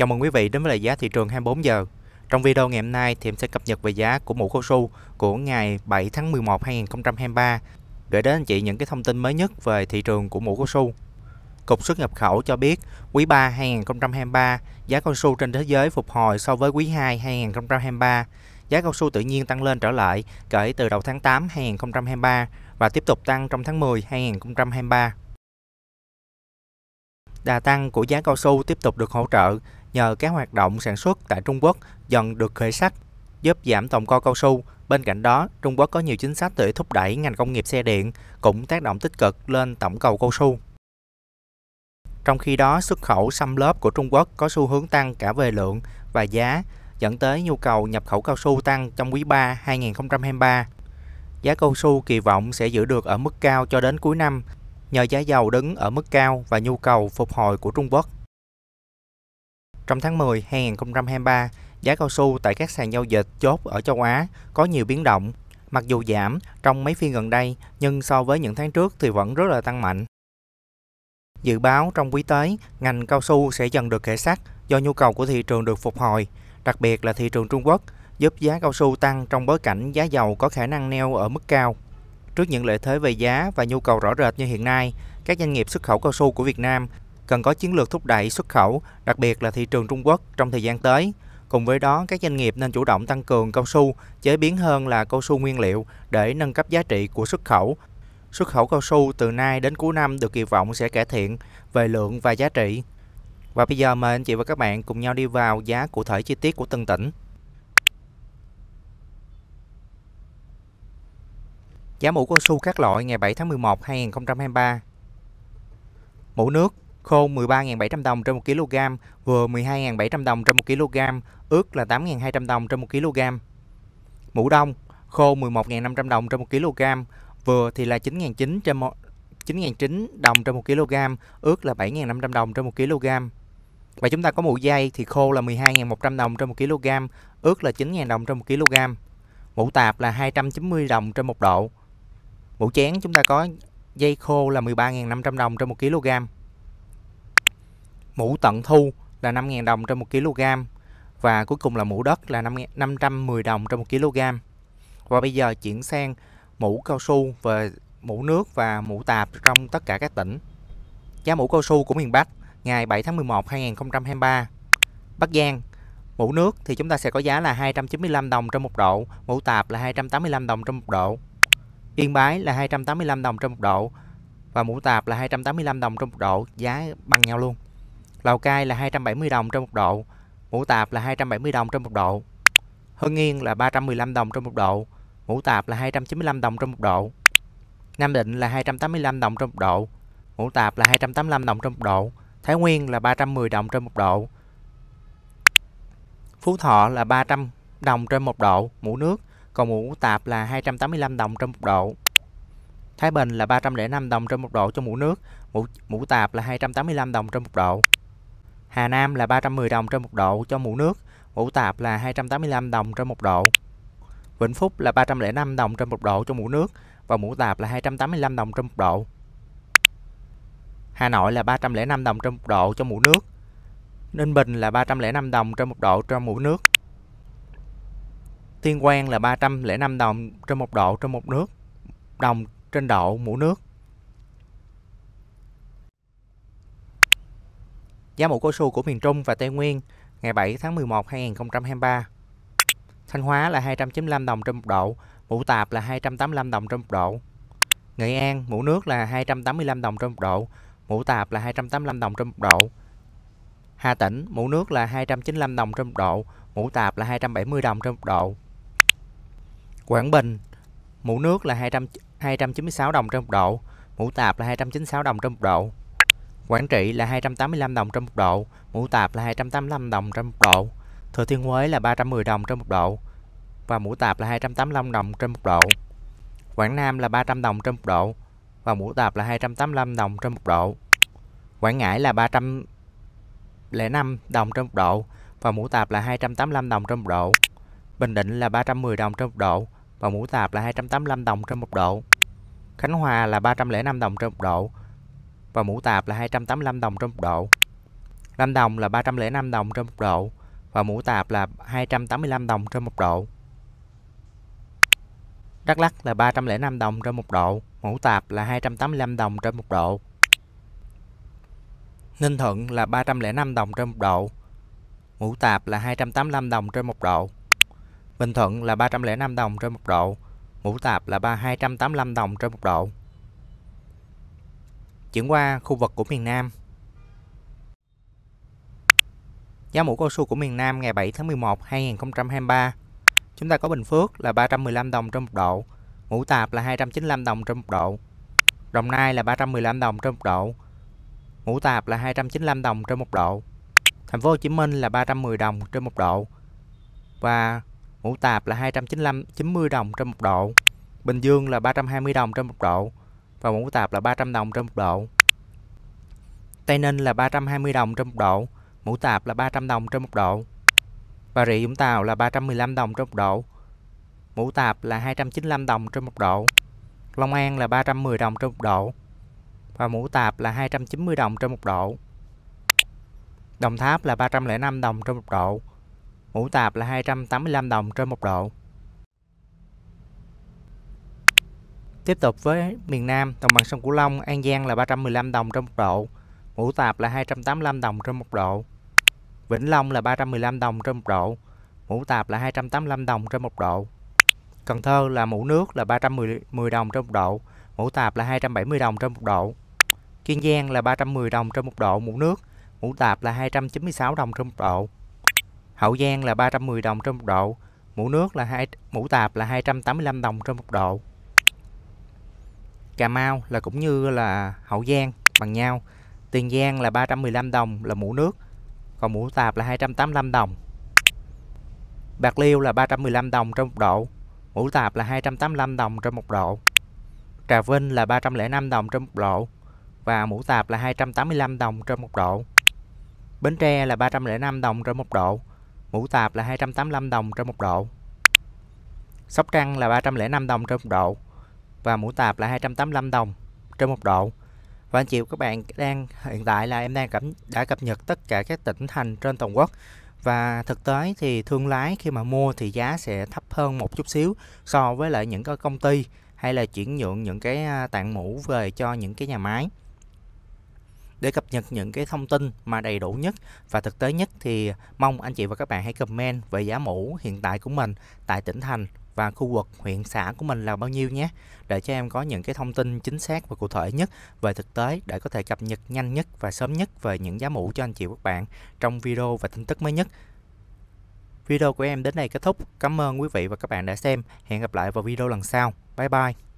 Chào mừng quý vị đến với lại giá thị trường 24 giờ. Trong video ngày hôm nay thì em sẽ cập nhật về giá của mũ cao su của ngày 7 tháng 11 2023 gửi đến anh chị những cái thông tin mới nhất về thị trường của mũ cao su. Cục xuất nhập khẩu cho biết quý 3 2023 giá cao su trên thế giới phục hồi so với quý 2 2023. Giá cao su tự nhiên tăng lên trở lại kể từ đầu tháng 8 2023 và tiếp tục tăng trong tháng 10 2023. Đà tăng của giá cao su tiếp tục được hỗ trợ nhờ các hoạt động sản xuất tại Trung Quốc dần được khởi sắc, giúp giảm tổng co cao su. Bên cạnh đó, Trung Quốc có nhiều chính sách để thúc đẩy ngành công nghiệp xe điện, cũng tác động tích cực lên tổng cầu cao su. Trong khi đó, xuất khẩu xăm lốp của Trung Quốc có xu hướng tăng cả về lượng và giá, dẫn tới nhu cầu nhập khẩu cao su tăng trong quý 3 2023. Giá cao su kỳ vọng sẽ giữ được ở mức cao cho đến cuối năm nhờ giá dầu đứng ở mức cao và nhu cầu phục hồi của Trung Quốc. Trong tháng 10 2023, giá cao su tại các sàn giao dịch chốt ở châu Á có nhiều biến động. Mặc dù giảm trong mấy phiên gần đây, nhưng so với những tháng trước thì vẫn rất là tăng mạnh. Dự báo trong quý tới, ngành cao su sẽ dần được kể sắc do nhu cầu của thị trường được phục hồi, đặc biệt là thị trường Trung Quốc, giúp giá cao su tăng trong bối cảnh giá dầu có khả năng neo ở mức cao. Trước những lợi thế về giá và nhu cầu rõ rệt như hiện nay, các doanh nghiệp xuất khẩu cao su của Việt Nam cần có chiến lược thúc đẩy xuất khẩu, đặc biệt là thị trường Trung Quốc trong thời gian tới. Cùng với đó, các doanh nghiệp nên chủ động tăng cường cao su, chế biến hơn là cao su nguyên liệu để nâng cấp giá trị của xuất khẩu. Xuất khẩu cao su từ nay đến cuối năm được kỳ vọng sẽ cải thiện về lượng và giá trị. Và bây giờ mời anh chị và các bạn cùng nhau đi vào giá cụ thể chi tiết của từng tỉnh. Giá mũ cao su các loại ngày 7 tháng 11 2023. Mũ nước Khô 13.700 đồng trên 1 kg, vừa 12.700 đồng trên 1 kg, ướt là 8.200 đồng trên 1 kg. Mũ đông khô 11.500 đồng trên 1 kg, vừa thì là 9.900 trên 1 9.900 đồng trên 1 kg, ướt là 7.500 đồng trên 1 kg. Và chúng ta có mũ dây thì khô là 12.100 đồng trên 1 kg, ướt là 9.000 đồng trên 1 kg. Mũ tạp là 290 đồng trên 1 độ. Mũ chén chúng ta có dây khô là 13.500 đồng trên 1 kg mũ tận thu là 5.000 đồng trên 1 kg và cuối cùng là mũ đất là 5, 510 đồng trên 1 kg. Và bây giờ chuyển sang mũ cao su và mũ nước và mũ tạp trong tất cả các tỉnh. Giá mũ cao su của miền Bắc ngày 7 tháng 11 2023. Bắc Giang, mũ nước thì chúng ta sẽ có giá là 295 đồng trên 1 độ, mũ tạp là 285 đồng trên 1 độ. Yên Bái là 285 đồng trên 1 độ và mũ tạp là 285 đồng trên một độ, giá bằng nhau luôn. Lào Cai là 270 đồng trên một độ, Mũ Tạp là 270 đồng trên một độ, Hưng Yên là 315 đồng trên một độ, Mũ Tạp là 295 đồng trên một độ, Nam Định là 285 đồng trên một độ, Mũ Tạp là 285 đồng trên một độ, Thái Nguyên là 310 đồng trên một độ, Phú Thọ là 300 đồng trên một độ mũ nước, còn mũ tạp là 285 đồng trên một độ. Thái Bình là 305 đồng trên một độ cho mũ nước, mũ, mũ tạp là 285 đồng trên một độ. Hà Nam là 310 đồng trên một độ cho mũ nước, mũ tạp là 285 đồng trên một độ. Vĩnh Phúc là 305 đồng trên một độ cho mũ nước và mũ tạp là 285 đồng trên một độ. Hà Nội là 305 đồng trên một độ cho mũ nước. Ninh Bình là 305 đồng trên một độ cho mũ nước. Tiên Quang là 305 đồng trên một độ trên một nước, đồng trên độ mũ nước. Giá mũ cao su của miền Trung và Tây Nguyên ngày 7 tháng 11 2023. Thanh Hóa là 295 đồng trên một độ, mũ tạp là 285 đồng trên một độ. Nghệ An, mũ nước là 285 đồng trên một độ, mũ tạp là 285 đồng trên một độ. Hà Tĩnh, mũ nước là 295 đồng trên một độ, mũ tạp là 270 đồng trên một độ. Quảng Bình, mũ nước là 200, 296 đồng trên một độ, mũ tạp là 296 đồng trên một độ. Quảng Trị là 285 đồng trên một độ, Mũ Tạp là 285 đồng trên một độ, Thừa Thiên Huế là 310 đồng trên một độ và Mũ Tạp là 285 đồng trên một độ. Quảng Nam là 300 đồng trên một độ và Mũ Tạp là 285 đồng trên một độ. Quảng Ngãi là 305 đồng trên một độ và Mũ Tạp là 285 đồng trên một độ. Bình Định là 310 đồng trên một độ và Mũ Tạp là 285 đồng trên một độ. Khánh Hòa là 305 đồng trên một độ và mũ tạp là 285 đồng trên một độ. Lam đồng là 305 đồng trên một độ và mũ tạp là 285 đồng trên một độ. Đắk lắc là 305 đồng trên một độ, mũ tạp là 285 đồng trên một độ. Ninh Thuận là 305 đồng trên một độ, mũ tạp là 285 đồng trên một độ. Bình Thuận là 305 đồng trên một độ, mũ tạp là 285 đồng trên một độ chuyển qua khu vực của miền Nam. Giá mũ cao su của miền Nam ngày 7 tháng 11 2023 chúng ta có Bình Phước là 315 đồng trên một độ, Ngũ Tạp là 295 đồng trên một độ, Đồng Nai là 315 đồng trên một độ, Ngũ Tạp là 295 đồng trên một độ, Thành phố Hồ Chí Minh là 310 đồng trên một độ và Ngũ Tạp là 295 90 đồng trên một độ, Bình Dương là 320 đồng trên một độ, và mũ tạp là 300 đồng trên một độ. Tây Ninh là 320 đồng trên một độ, mũ tạp là 300 đồng trên một độ. Bà Rịa Vũng Tàu là 315 đồng trên một độ, mũ tạp là 295 đồng trên một độ. Long An là 310 đồng trên một độ và mũ tạp là 290 đồng trên một độ. Đồng Tháp là 305 đồng trên một độ, mũ tạp là 285 đồng trên một độ. Tiếp tục với miền Nam, đồng bằng sông Cửu Long, An Giang là 315 đồng trong một độ, Ngũ Tạp là 285 đồng trong một độ, Vĩnh Long là 315 đồng trên một độ, Ngũ Tạp là 285 đồng trên một độ, Cần Thơ là mũ nước là 310 đồng trên một độ, Ngũ Tạp là 270 đồng trên một độ, Kiên Giang là 310 đồng trên một độ mũ nước, Ngũ Tạp là 296 đồng trên một độ, Hậu Giang là 310 đồng trên một độ, mũ nước là hai mũ tạp là 285 đồng trên một độ. Cà Mau là cũng như là Hậu Giang bằng nhau. Tiền Giang là 315 đồng là mũ nước, còn mũ tạp là 285 đồng. Bạc Liêu là 315 đồng trong một độ, mũ tạp là 285 đồng trong một độ. Trà Vinh là 305 đồng trong một độ và mũ tạp là 285 đồng trong một độ. Bến Tre là 305 đồng trong một độ, mũ tạp là 285 đồng trong một độ. Sóc Trăng là 305 đồng trong một độ, và mũ tạp là 285 đồng trên một độ. Và anh chị các bạn đang hiện tại là em đang cập đã cập nhật tất cả các tỉnh thành trên toàn quốc và thực tế thì thương lái khi mà mua thì giá sẽ thấp hơn một chút xíu so với lại những cái công ty hay là chuyển nhượng những cái à, tạng mũ về cho những cái nhà máy. Để cập nhật những cái thông tin mà đầy đủ nhất và thực tế nhất thì mong anh chị và các bạn hãy comment về giá mũ hiện tại của mình tại tỉnh thành và khu vực huyện xã của mình là bao nhiêu nhé để cho em có những cái thông tin chính xác và cụ thể nhất về thực tế để có thể cập nhật nhanh nhất và sớm nhất về những giá mũ cho anh chị và các bạn trong video và tin tức mới nhất. Video của em đến đây kết thúc. Cảm ơn quý vị và các bạn đã xem. Hẹn gặp lại vào video lần sau. Bye bye.